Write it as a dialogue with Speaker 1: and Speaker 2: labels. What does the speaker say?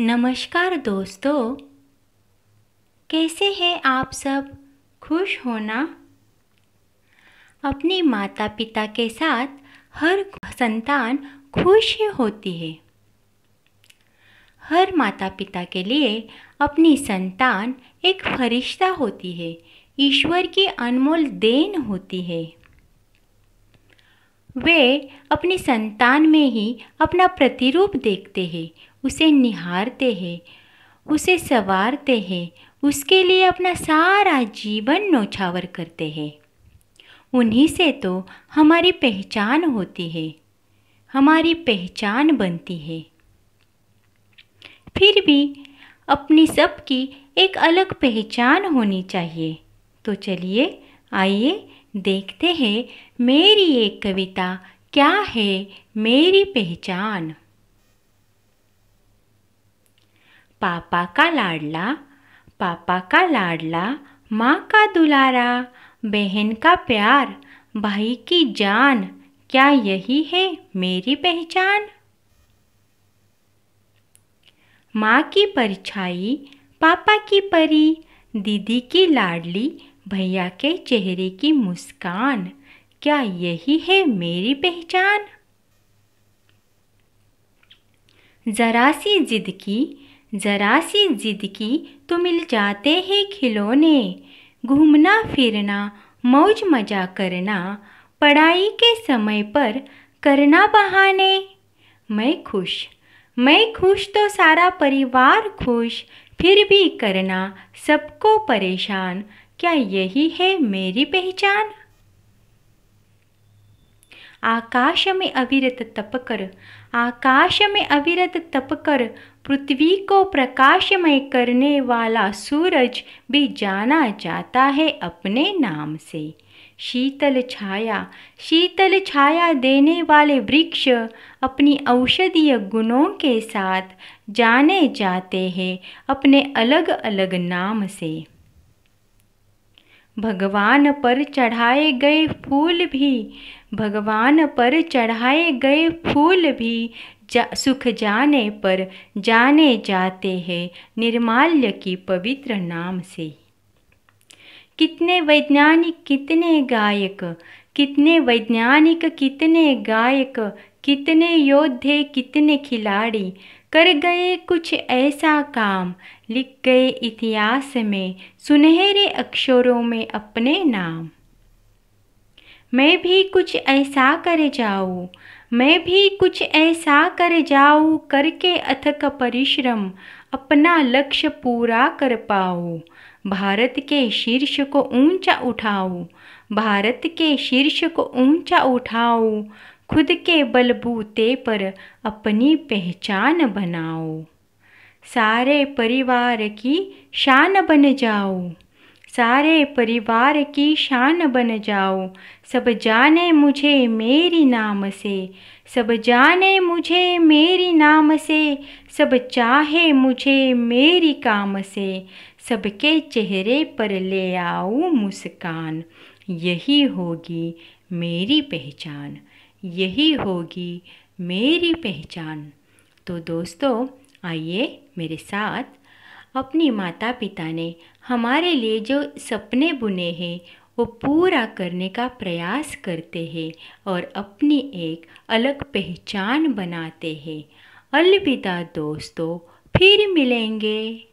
Speaker 1: नमस्कार दोस्तों कैसे हैं आप सब खुश होना अपने माता पिता के साथ हर संतान खुश होती है हर माता पिता के लिए अपनी संतान एक फरिश्ता होती है ईश्वर की अनमोल देन होती है वे अपनी संतान में ही अपना प्रतिरूप देखते हैं उसे निहारते हैं उसे संवारते हैं उसके लिए अपना सारा जीवन नौछावर करते हैं उन्हीं से तो हमारी पहचान होती है हमारी पहचान बनती है फिर भी अपनी सबकी एक अलग पहचान होनी चाहिए तो चलिए आइए देखते हैं मेरी एक कविता क्या है मेरी पहचान पापा का लाडला पापा का लाडला माँ का दुलारा बहन का प्यार भाई की जान क्या यही है मेरी पहचान माँ की परछाई पापा की परी दीदी की लाडली भैया के चेहरे की मुस्कान क्या यही है मेरी पहचान ज़रा सी जिद की ज़रा सी जिद की तो मिल जाते हैं खिलौने घूमना फिरना मौज मजा करना पढ़ाई के समय पर करना बहाने मैं खुश मैं खुश तो सारा परिवार खुश फिर भी करना सबको परेशान क्या यही है मेरी पहचान आकाश में अविरत तप कर आकाश में अविरत तप कर पृथ्वी को प्रकाशमय करने वाला सूरज भी जाना जाता है अपने नाम से शीतल छाया शीतल छाया देने वाले वृक्ष अपनी औषधीय गुणों के साथ जाने जाते हैं अपने अलग अलग नाम से भगवान पर चढ़ाए गए फूल भी भगवान पर चढ़ाए गए फूल भी जा, सुख जाने पर जाने जाते हैं निर्माल्य की पवित्र नाम से कितने वैज्ञानिक कितने गायक कितने वैज्ञानिक कितने गायक कितने योद्धे कितने खिलाड़ी कर गए कुछ ऐसा काम लिख गए इतिहास में सुनहरे अक्षरों में अपने नाम मैं भी कुछ ऐसा कर जाऊँ मैं भी कुछ ऐसा कर जाऊँ करके अथक परिश्रम अपना लक्ष्य पूरा कर पाऊँ भारत के शीर्ष को ऊंचा उठाऊँ भारत के शीर्ष को ऊंचा उठाऊँ खुद के बलबूते पर अपनी पहचान बनाओ सारे परिवार की शान बन जाओ सारे परिवार की शान बन जाओ सब जाने मुझे मेरी नाम से सब जाने मुझे मेरी नाम से सब चाहे मुझे मेरी काम से सबके चेहरे पर ले आओ मुस्कान यही होगी मेरी पहचान यही होगी मेरी पहचान तो दोस्तों आइए मेरे साथ अपनी माता पिता ने हमारे लिए जो सपने बुने हैं वो पूरा करने का प्रयास करते हैं और अपनी एक अलग पहचान बनाते हैं अलविदा दोस्तों फिर मिलेंगे